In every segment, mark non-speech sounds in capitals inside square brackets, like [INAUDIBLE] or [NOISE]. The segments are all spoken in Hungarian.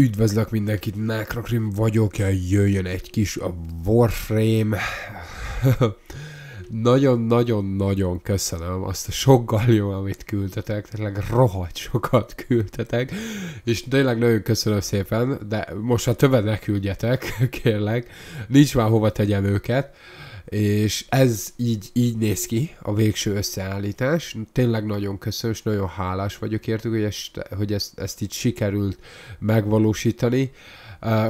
Üdvözlök mindenkit, Nekrokrim vagyok, jöjjön egy kis a Warframe. [LAUGHS] Nagyon-nagyon-nagyon köszönöm azt a sok gallió, amit küldtetek, tényleg rohadt sokat küldtetek, és tényleg nagyon köszönöm szépen, de most a többet ne küldjetek, [LAUGHS] kérlek, nincs már hova tegyem őket. Uh, és ez így, így néz ki a végső összeállítás. Tényleg nagyon köszönöm, és nagyon hálás vagyok értük, hogy ezt, hogy ezt, ezt így sikerült megvalósítani.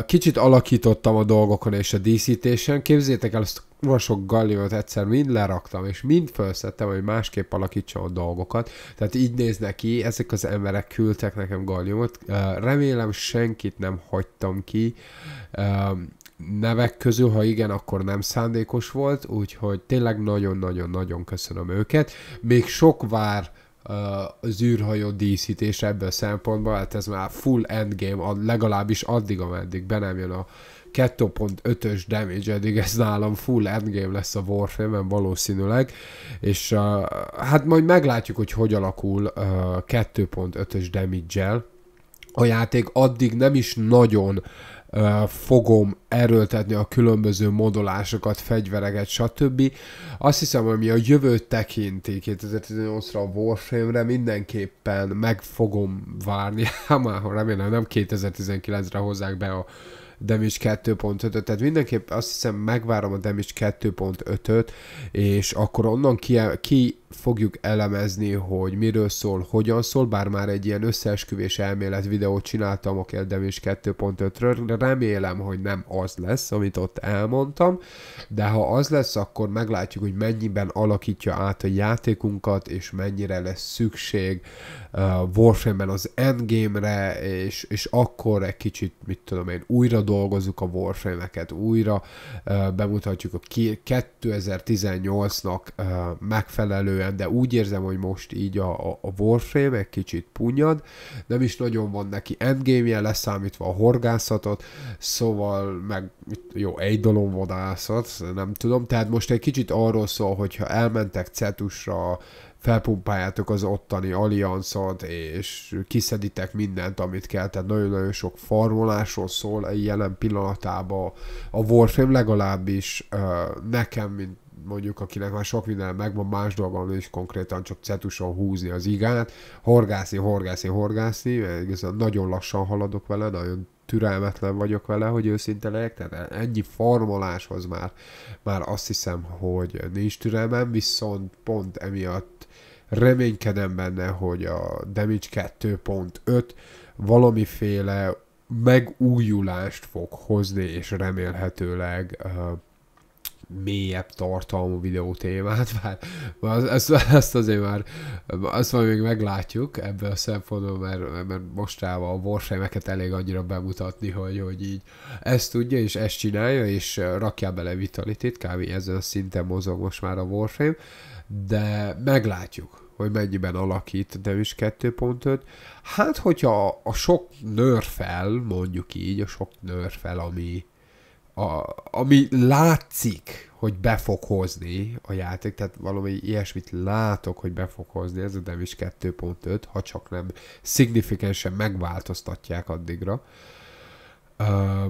Kicsit alakítottam a dolgokon és a díszítésen. Képzétek el, azt a sok galliót egyszer mind leraktam, és mind felszettem, hogy másképp alakítsam a dolgokat. Tehát így néznek ki, ezek az emberek küldtek nekem galliót. Remélem senkit nem hagytam ki nevek közül, ha igen, akkor nem szándékos volt, úgyhogy tényleg nagyon-nagyon-nagyon köszönöm őket. Még sok vár az űrhajó díszítés ebből a szempontból, hát ez már full endgame, legalábbis addig, ameddig be nem jön a 2.5-ös damage, eddig ez nálam full endgame lesz a Warframe-ben valószínűleg, és uh, hát majd meglátjuk, hogy hogy alakul uh, 2.5-ös damage-el, a játék addig nem is nagyon fogom erőltetni a különböző modolásokat, fegyvereket, stb. Azt hiszem, ami a jövőt tekinti 2018-ra a Warframe-re mindenképpen meg fogom várni, [LAUGHS] már remélem nem 2019-re hozzák be a Damage 2.5-öt, tehát mindenképp azt hiszem megvárom a Damage 2.5-öt, és akkor onnan ki, ki fogjuk elemezni, hogy miről szól, hogyan szól, bár már egy ilyen összeesküvés elmélet videót csináltam a kérdemés 2.5-ről, remélem, hogy nem az lesz, amit ott elmondtam, de ha az lesz, akkor meglátjuk, hogy mennyiben alakítja át a játékunkat, és mennyire lesz szükség uh, Warframe-ben az endgame-re, és, és akkor egy kicsit, mit tudom én, újra dolgozunk a Warframe-eket, újra uh, bemutatjuk a 2018-nak uh, megfelelő illetően, de úgy érzem, hogy most így a, a, a Warframe egy kicsit punyad, nem is nagyon van neki endgame-je, leszámítva a horgászatot, szóval meg jó, egy dolom vadászat, nem tudom, tehát most egy kicsit arról szól, hogyha elmentek Cetusra, felpumpáljátok az ottani alianszat és kiszeditek mindent, amit kell, tehát nagyon-nagyon sok farmolásról szól jelen pillanatában a Warframe legalábbis nekem, mint mondjuk akinek már sok minden megvan, más dolgon is konkrétan csak cetuson húzni az igát, horgászni, horgászni, horgászni, igazán nagyon lassan haladok vele, nagyon türelmetlen vagyok vele, hogy őszinte legyek, tehát ennyi formoláshoz már, már azt hiszem, hogy nincs türelmem, viszont pont emiatt reménykedem benne, hogy a Damage 2.5 valamiféle megújulást fog hozni, és remélhetőleg uh, mélyebb tartalmú videó témát, már [LAUGHS] az, ezt, ezt azért már, ezt majd még meglátjuk ebből a szempontból, mert, mert mostában a borsejmeket elég annyira bemutatni, hogy, hogy így ezt tudja, és ezt csinálja, és rakja bele vitalitét, kb. ezen a szinten mozog most már a borsejm, de meglátjuk, hogy mennyiben alakít de is 2.5. Hát, hogyha a sok nörfel, mondjuk így, a sok nörfel, ami, a, ami látszik, hogy be fog hozni a játék, tehát valami ilyesmit látok, hogy be fog hozni, ez a Devis 2.5, ha csak nem szignifikánsan megváltoztatják addigra. Uh,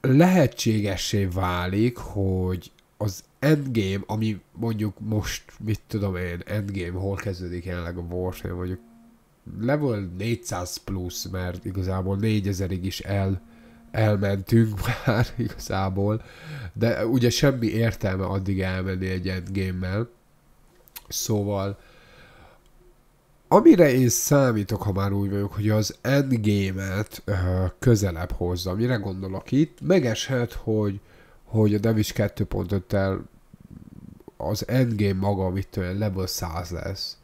lehetségessé válik, hogy az endgame, ami mondjuk most, mit tudom én, endgame, hol kezdődik jelenleg a Warframe, mondjuk level 400 plusz, mert igazából 4000-ig is el elmentünk [LAUGHS] már igazából, de ugye semmi értelme addig elmenni egy endgame-mel. Szóval, amire én számítok, ha már úgy vagyok, hogy az endgame-et közelebb hozza. Mire gondolok itt? Megeshet, hogy, hogy a Devis 2.5-tel az endgame maga, amit olyan level 100 lesz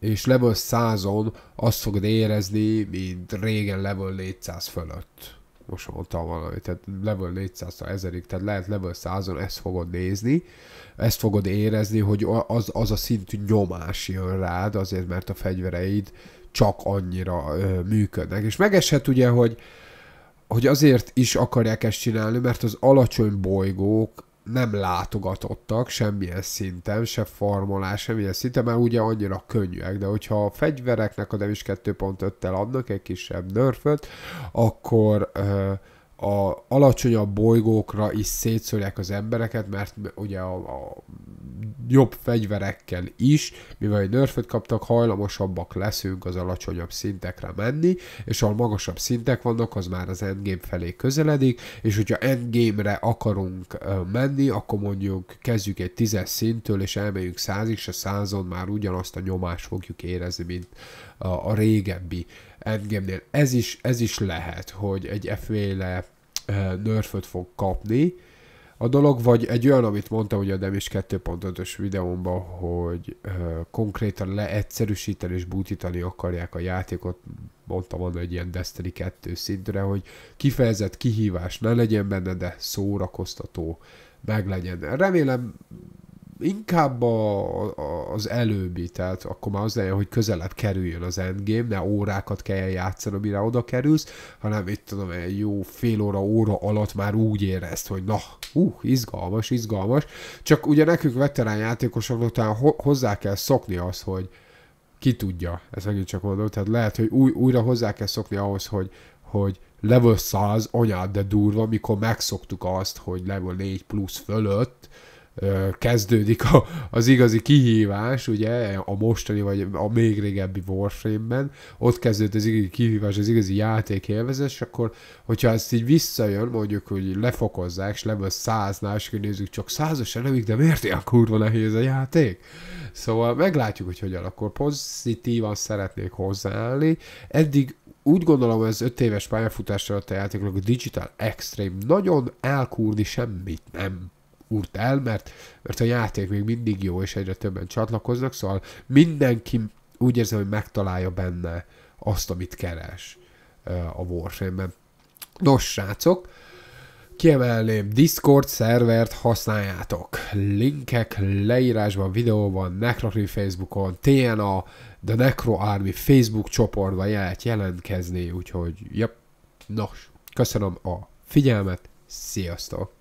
és level 100-on azt fogod érezni, mint régen level 400 fölött. Most mondtam valami, tehát level 400 tal 1000 tehát lehet level 100-on ezt fogod nézni, ezt fogod érezni, hogy az, az a szintű nyomás jön rád, azért mert a fegyvereid csak annyira ö, működnek. És megeshet ugye, hogy hogy azért is akarják ezt csinálni, mert az alacsony bolygók nem látogatottak semmilyen szinten, se formolás, semmilyen szinten, mert ugye annyira könnyűek, de hogyha a fegyvereknek a Demis 2.5-tel adnak egy kisebb nörföt, akkor ö, a alacsonyabb bolygókra is szétszórják az embereket, mert ugye a, a jobb fegyverekkel is, mivel egy nerföt kaptak, hajlamosabbak leszünk az alacsonyabb szintekre menni, és ahol magasabb szintek vannak, az már az endgame felé közeledik, és hogyha endgame-re akarunk menni, akkor mondjuk kezdjük egy tízes szinttől, és elmegyünk százig, és a százon már ugyanazt a nyomást fogjuk érezni, mint a régebbi endgame-nél. Ez is, ez is lehet, hogy egy e féle nerföt fog kapni, a dolog, vagy egy olyan, amit mondta ugye a Demis 2.5-ös videómban, hogy ö, konkrétan leegyszerűsíteni és bútítani akarják a játékot, mondtam van egy ilyen Destiny 2 szintre, hogy kifejezett kihívás ne legyen benne, de szórakoztató meg legyen. Remélem inkább a, a, az előbbi, tehát akkor már az legyen, hogy közelebb kerüljön az endgame, ne órákat kell játszani, mire oda kerülsz, hanem itt tudom, egy jó fél óra, óra alatt már úgy érezt, hogy na, uh, izgalmas, izgalmas. Csak ugye nekünk veterán játékosoknak talán ho- hozzá kell szokni az, hogy ki tudja, ezt megint csak mondom, tehát lehet, hogy új, újra hozzá kell szokni ahhoz, hogy, hogy level 100 anyád, de durva, mikor megszoktuk azt, hogy level 4 plusz fölött, kezdődik a, az igazi kihívás, ugye, a mostani vagy a még régebbi Warframe-ben, ott kezdődött az igazi kihívás, az igazi játék élvezés, és akkor, hogyha ezt így visszajön, mondjuk, hogy lefokozzák, és lebből száznál, és nézzük, csak százas elemig, de miért ilyen kurva nehéz a játék? Szóval meglátjuk, hogy hogyan akkor pozitívan szeretnék hozzáállni. Eddig úgy gondolom, hogy az öt éves pályafutásra a játéknak a Digital Extreme nagyon elkúrni semmit nem úrt el, mert, mert a játék még mindig jó, és egyre többen csatlakoznak, szóval mindenki úgy érzem, hogy megtalálja benne azt, amit keres a Warframe-ben. Nos, srácok, kiemelném, Discord szervert használjátok. Linkek leírásban, videóban, Necrocrim Facebookon, TNA, The Necro Army Facebook csoportban lehet jelentkezni, úgyhogy, jep, nos, köszönöm a figyelmet, sziasztok!